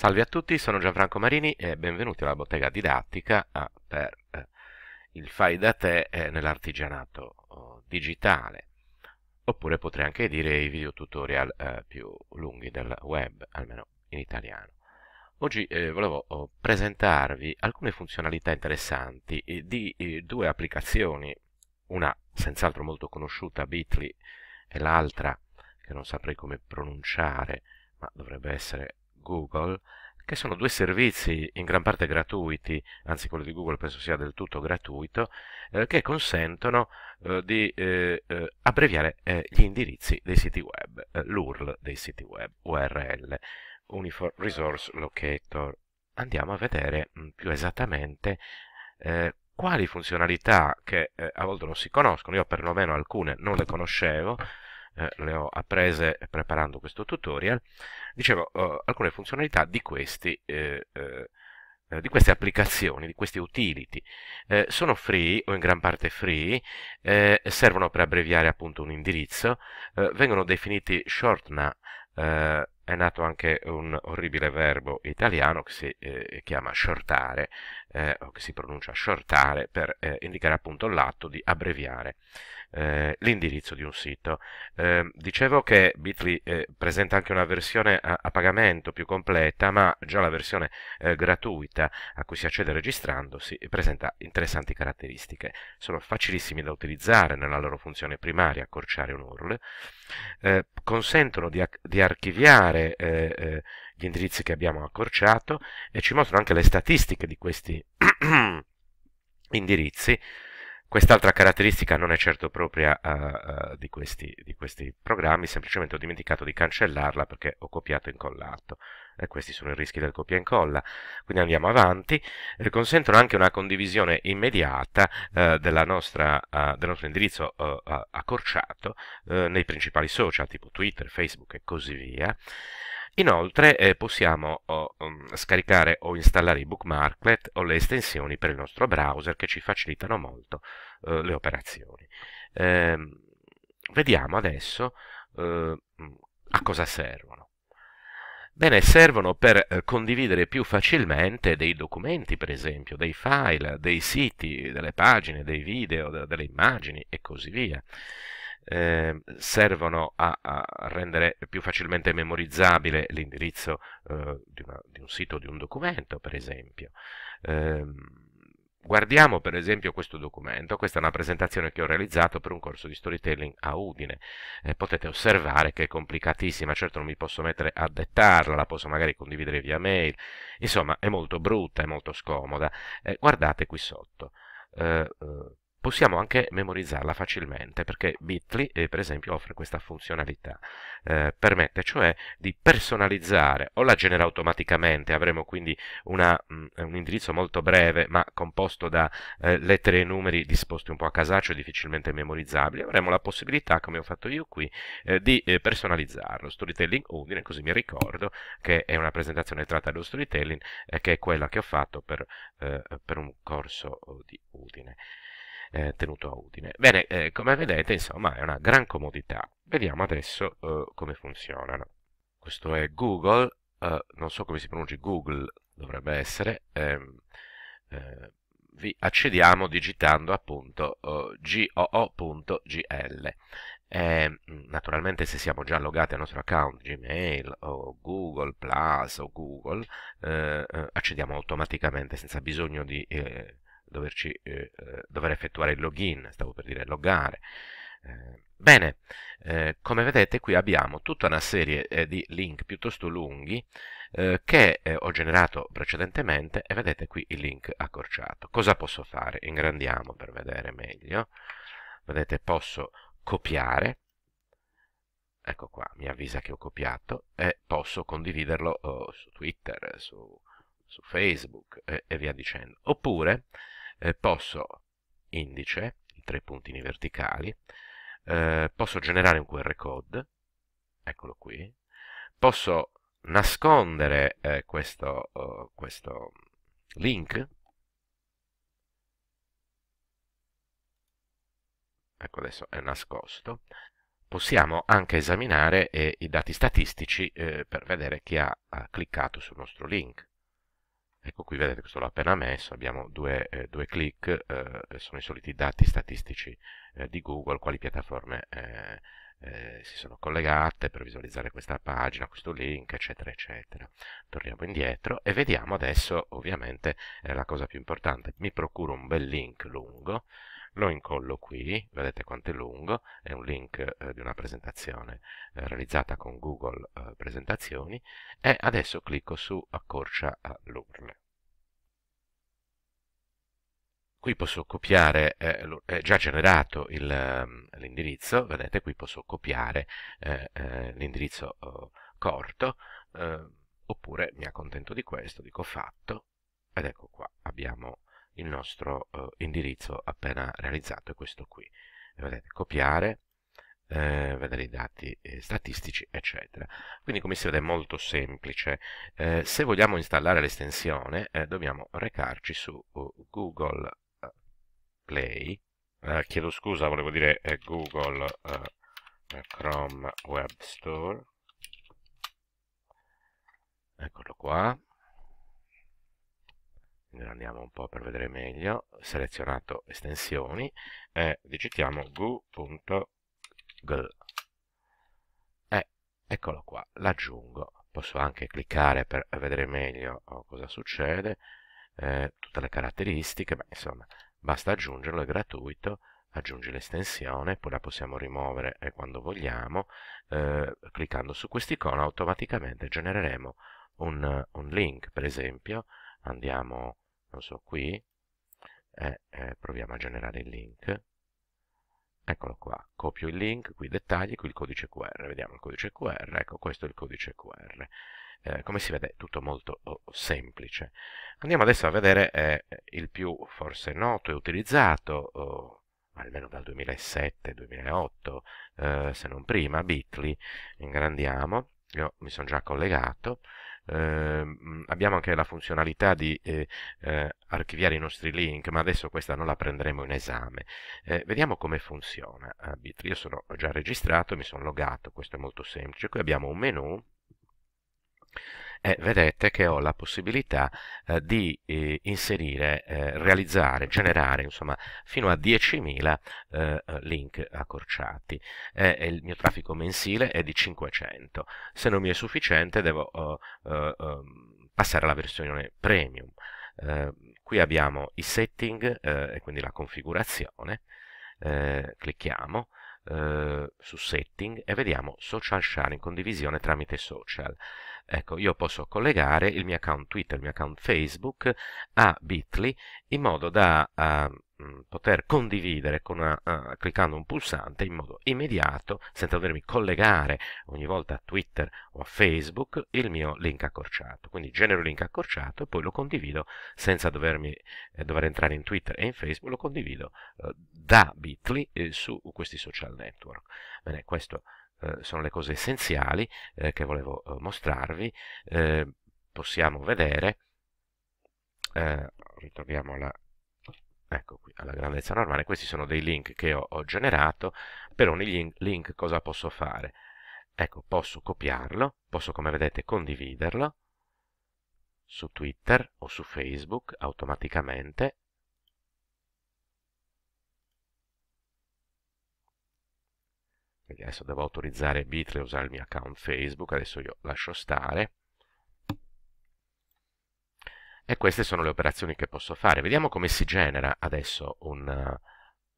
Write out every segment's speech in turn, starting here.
Salve a tutti, sono Gianfranco Marini e benvenuti alla bottega didattica ah, per eh, il fai da te eh, nell'artigianato oh, digitale, oppure potrei anche dire i video tutorial eh, più lunghi del web, almeno in italiano. Oggi volevo oh, presentarvi alcune funzionalità interessanti di due applicazioni, una senz'altro molto conosciuta, Bitly, e l'altra che non saprei come pronunciare, ma dovrebbe essere Google, che sono due servizi in gran parte gratuiti, anzi quello di Google penso sia del tutto gratuito, eh, che consentono eh, di eh, eh abbreviare eh, gli indirizzi dei siti web, eh, l'URL dei siti web, URL, Uniform Resource Locator. Andiamo a vedere mh, mm, più esattamente quali funzionalità che a volte non si conoscono, io perlomeno alcune non le conoscevo, eh, le ho apprese preparando questo tutorial, dicevo eh, alcune funzionalità di, questi, eh, eh, eh di queste applicazioni, di questi utility. Eh, sono free o in gran parte free, servono per abbreviare appunto un indirizzo, vengono definiti shortna è nato anche un orribile verbo italiano che si eh, chiama shortare, eh, o che si pronuncia shortare, per eh, indicare appunto l'atto di abbreviare eh, l'indirizzo di un sito. Ehm, dicevo che Bitly eh, presenta anche una versione a, a, pagamento più completa, ma già la versione eh, gratuita a cui si accede registrandosi presenta interessanti caratteristiche. Sono facilissimi da utilizzare nella loro funzione primaria, accorciare un URL, eh, consentono di, di archiviare gli indirizzi che abbiamo accorciato e ci mostrano anche le statistiche di questi indirizzi. Quest'altra caratteristica non è certo propria uh, uh, di, questi, di, questi, programmi, semplicemente ho dimenticato di cancellarla perché ho copiato e incollato. E questi sono i rischi del copia e incolla. Quindi andiamo avanti. E eh, consentono anche una condivisione immediata uh, nostra, del nostro indirizzo accorciato nei principali social, tipo Twitter, Facebook e così via. Inoltre eh, possiamo o, um, scaricare o installare i bookmarklet o le estensioni per il nostro browser che ci facilitano molto eh, le operazioni. Eh, vediamo adesso eh, mm, a cosa servono. Bene, servono per eh, condividere più facilmente dei documenti, per esempio, dei file, dei siti, delle pagine, dei video, delle immagini e così via eh, servono a, a, rendere più facilmente memorizzabile l'indirizzo eh, di, di, un sito o di un documento, per esempio. Eh, guardiamo per esempio questo documento, questa è una presentazione che ho realizzato per un corso di storytelling a Udine. Eh, potete osservare che è complicatissima, certo non mi posso mettere a dettarla, la posso magari condividere via mail, insomma è molto brutta, è molto scomoda. Eh, guardate qui sotto. Uh, uh, possiamo anche memorizzarla facilmente perché Bitly eh, per esempio offre questa funzionalità eh, permette cioè di personalizzare o la genera automaticamente avremo quindi una, mh, mm, eh, un indirizzo molto breve ma composto da eh, lettere e numeri disposti un po' a casaccio difficilmente memorizzabili avremo la possibilità come ho fatto io qui eh, di eh, personalizzarlo storytelling Udine oh, così mi ricordo che è una presentazione tratta dallo storytelling che è quella che ho fatto per, per un corso oh, di Udine eh, tenuto a Udine. Bene, eh, come vedete, insomma, è una gran comodità. Vediamo adesso eh, come funzionano. Questo è Google, eh, non so come si pronunci Google, dovrebbe essere. Ehm, eh, vi accediamo digitando appunto eh, goo.gl. Ehm, naturalmente se siamo già logati al nostro account Gmail o Google Plus o Google accediamo automaticamente senza bisogno di doverci, eh, eh, dover effettuare il login, stavo per dire loggare. Eh, bene, eh, come vedete qui abbiamo tutta una serie eh, di link piuttosto lunghi eh, che ho generato precedentemente e vedete qui il link accorciato. Cosa posso fare? Ingrandiamo per vedere meglio. Vedete, posso copiare, ecco qua, mi avvisa che ho copiato e posso condividerlo oh, su Twitter, su, su Facebook eh, e, via dicendo. Oppure eh, posso indice, i tre puntini verticali, eh, posso generare un QR code, eccolo qui, posso nascondere eh, questo, oh, questo link, ecco adesso è nascosto, possiamo anche esaminare eh, i dati statistici eh, per vedere chi ha, ha cliccato sul nostro link. Ecco qui vedete questo l'ho appena messo, abbiamo due, eh, due click, eh, sono i soliti dati statistici eh, di Google, quali piattaforme eh, eh, si sono collegate per visualizzare questa pagina, questo link, eccetera, eccetera. Torniamo indietro e vediamo adesso ovviamente eh, la cosa più importante, mi procuro un bel link lungo, lo incollo qui, vedete quanto è lungo, è un link eh, di una presentazione eh, realizzata con Google eh, Presentazioni e adesso clicco su Accorcia l'URL. Qui posso copiare, eh, è già generato ehm, l'indirizzo, vedete qui posso copiare eh, eh, l'indirizzo corto, oppure mi accontento di questo, dico fatto, ed ecco qua, abbiamo il nostro eh, indirizzo appena realizzato è questo qui. vedete, copiare, eh, vedere i dati eh, statistici, eccetera. Quindi come si vede è molto semplice. Eh, se vogliamo installare l'estensione eh, dobbiamo recarci su uh, Google eh, Play, chiedo scusa, volevo dire Google Chrome Web Store, eccolo qua, andiamo un po' per vedere meglio, selezionato estensioni e digitiamo gu.gl. E eccolo qua, l'aggiungo. Posso anche cliccare per vedere meglio oh, cosa succede, eh, tutte le caratteristiche, ma insomma, basta aggiungerlo, è gratuito, aggiungi l'estensione, poi la possiamo rimuovere eh, quando vogliamo, eh, cliccando su quest'icona automaticamente genereremo un, un link, per esempio, andiamo, non so, qui, e eh, proviamo a generare il link, eccolo qua, copio il link, qui dettagli, qui il codice QR, vediamo il codice QR, ecco questo è il codice QR. Eh, come si vede è tutto molto oh, semplice. Andiamo adesso a vedere eh, il più forse noto e utilizzato, oh, almeno dal 2007-2008, eh, se non prima, Bitly, ingrandiamo, io mi sono già collegato, Ehm, abbiamo anche la funzionalità di eh, eh, archiviare i nostri link, ma adesso questa non la prenderemo in esame. Eh, vediamo come funziona. Io sono già registrato, mi sono logato, questo è molto semplice. Qui abbiamo un menu eh, vedete che ho la possibilità eh, di eh, inserire, eh, realizzare, generare insomma fino a 10.000 eh, eh, link accorciati e il mio traffico mensile è di 500 se non mi è sufficiente devo oh, oh, passare alla versione premium qui abbiamo i setting e quindi la configurazione clicchiamo eh, su setting e vediamo social sharing, condivisione tramite social. Ecco, io posso collegare il mio account Twitter, il mio account Facebook a Bitly in modo da... Uh, Mm, poter condividere una, uh, cliccando un pulsante in modo immediato, senza dovermi collegare ogni volta a Twitter o a Facebook, il mio link accorciato. Quindi genero il link accorciato e poi lo condivido senza dovermi, eh, dover entrare in Twitter e in Facebook, lo condivido eh, da Bitly eh, su questi social network. Bene, questo eh, sono le cose essenziali eh, che volevo eh, mostrarvi. possiamo vedere, ritroviamo la ecco qui alla grandezza normale, questi sono dei link che ho, ho generato, per ogni link, link cosa posso fare? Ecco, posso copiarlo, posso come vedete condividerlo su Twitter o su Facebook automaticamente adesso devo autorizzare Bitly a usare il mio account Facebook, adesso io lascio stare, e queste sono le operazioni che posso fare. Vediamo come si genera adesso un, eh,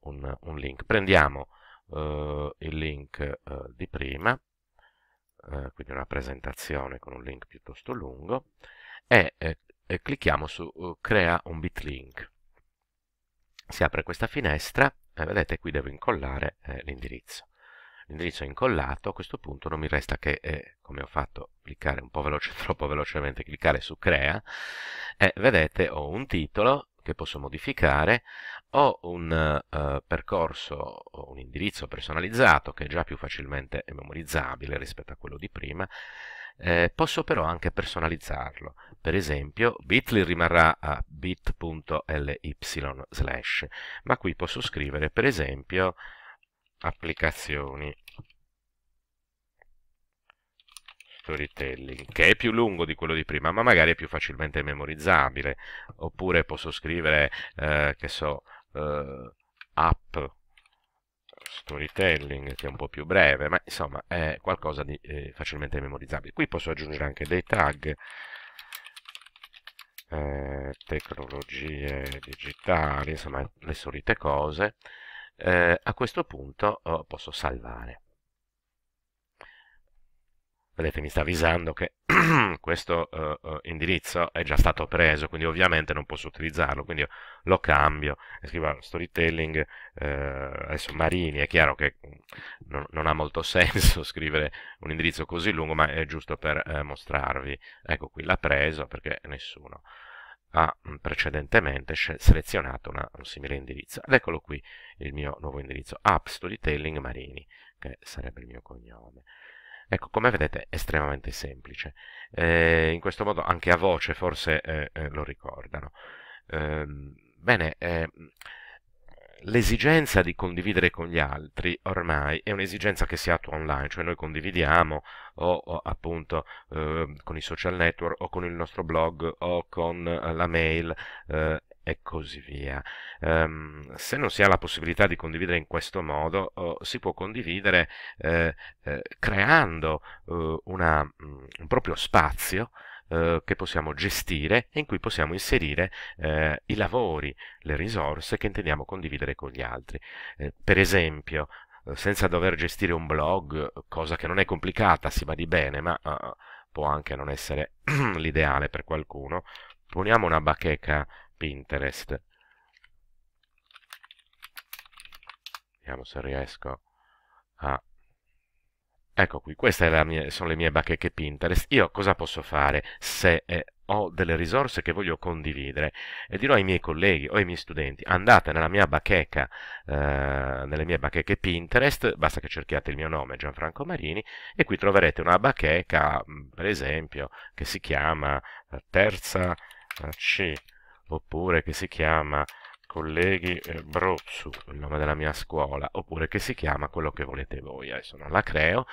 un, un link. Prendiamo uh, il link uh, di prima, uh, quindi una presentazione con un link piuttosto lungo, e, eh, e clicchiamo su Crea un bitlink. Si apre questa finestra e vedete qui devo incollare eh, l'indirizzo l'indirizzo è incollato, a questo punto non mi resta che, eh, come ho fatto, cliccare un po' veloce, troppo velocemente, cliccare su crea, e eh, vedete ho un titolo che posso modificare, ho un eh, percorso, un indirizzo personalizzato che è già più facilmente memorizzabile rispetto a quello di prima, eh, posso però anche personalizzarlo. Per esempio, bit.ly rimarrà a bit.ly slash, ma qui posso scrivere per esempio applicazioni storytelling, che è più lungo di quello di prima, ma magari è più facilmente memorizzabile. Oppure posso scrivere, eh, che so, eh, app storytelling, che è un po' più breve, ma insomma è qualcosa di eh, facilmente memorizzabile. Qui posso aggiungere anche dei tag, eh, tecnologie digitali, insomma le solite cose. Eh, a questo punto oh, posso salvare vedete mi sta avvisando che questo uh, indirizzo è già stato preso, quindi ovviamente non posso utilizzarlo, quindi lo cambio, e scrivo ah, storytelling, uh, adesso Marini, è chiaro che mm, non, non, ha molto senso scrivere un indirizzo così lungo, ma è giusto per uh, mostrarvi, ecco qui l'ha preso perché nessuno ha mm, precedentemente selezionato una, un simile indirizzo. Ed eccolo qui il mio nuovo indirizzo, app storytelling marini, che sarebbe il mio cognome. Ecco, come vedete è estremamente semplice. Eh, in questo modo anche a voce forse eh, eh, lo ricordano. Ehm, bene, ehm, l'esigenza di condividere con gli altri ormai è un'esigenza che si attua online, cioè noi condividiamo o, o appunto eh, con i social network o con il nostro blog o con eh, la mail eh, e così via. Um, se non si ha la possibilità di condividere in questo modo, oh, si può condividere eh, eh, creando eh, una, mm, un proprio spazio eh, che possiamo gestire e in cui possiamo inserire eh, i lavori, le risorse che intendiamo condividere con gli altri. Eh, per esempio, eh, senza dover gestire un blog, cosa che non è complicata, si va di bene, ma uh, può anche non essere l'ideale per qualcuno, poniamo una bacheca Pinterest. Vediamo se riesco a... Ecco qui, queste sono le mie bacheche Pinterest. Io cosa posso fare se eh, ho delle risorse che voglio condividere e dirò ai miei colleghi o ai miei studenti andate nella mia bacheca, eh, nelle mie bacheche Pinterest, basta che cerchiate il mio nome Gianfranco Marini e qui troverete una bacheca, per esempio, che si chiama eh, Terza eh, C oppure che si chiama colleghi eh, Brozzu, il nome della mia scuola, oppure che si chiama quello che volete voi, adesso non la creo,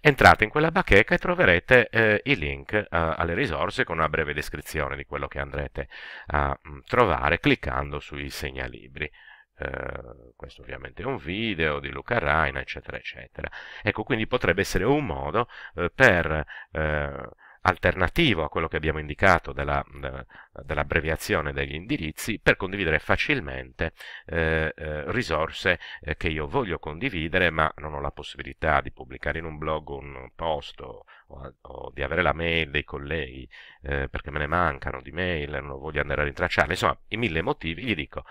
entrate in quella bacheca e troverete eh, i link eh, alle risorse con una breve descrizione di quello che andrete a mh, mm, trovare cliccando sui segnalibri. Uh, questo ovviamente è un video di Luca Raina eccetera eccetera ecco quindi potrebbe essere un modo uh, per eh, alternativo a quello che abbiamo indicato della, eh, dell'abbreviazione degli indirizzi per condividere facilmente eh, eh risorse eh, che io voglio condividere ma non ho la possibilità di pubblicare in un blog un post o, o di avere la mail dei colleghi perché me ne mancano di mail, non voglio andare a rintracciarle, insomma i mille motivi gli dico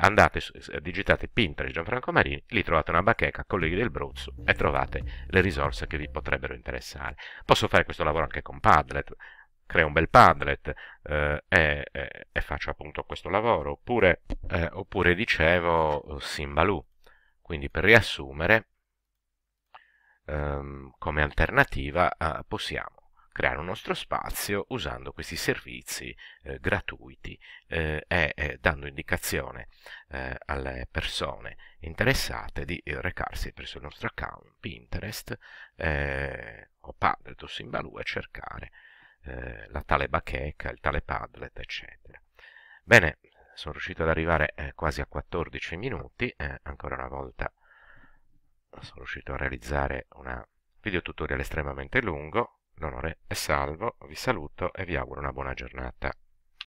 andate, digitate Pinterest Gianfranco Marini, lì trovate una bacheca, colleghi del Bruzzo e trovate le risorse che vi potrebbero interessare. Posso fare questo lavoro anche con Padlet, creo un bel Padlet eh, e, e, faccio appunto questo lavoro, oppure, eh, oppure dicevo eh, Simbaloo. Quindi per riassumere, ehm, come alternativa eh, possiamo creare un nostro spazio usando questi servizi eh, gratuiti eh, e eh, dando indicazione eh, alle persone interessate di eh, recarsi presso il nostro account Pinterest o Padlet o Simbaloo e cercare la tale bacheca, il tale Padlet, eccetera. Bene, sono riuscito ad arrivare quasi a 14 minuti, ancora una volta sono riuscito a realizzare un video tutorial estremamente lungo, L'onore è salvo, vi saluto e vi auguro una buona giornata.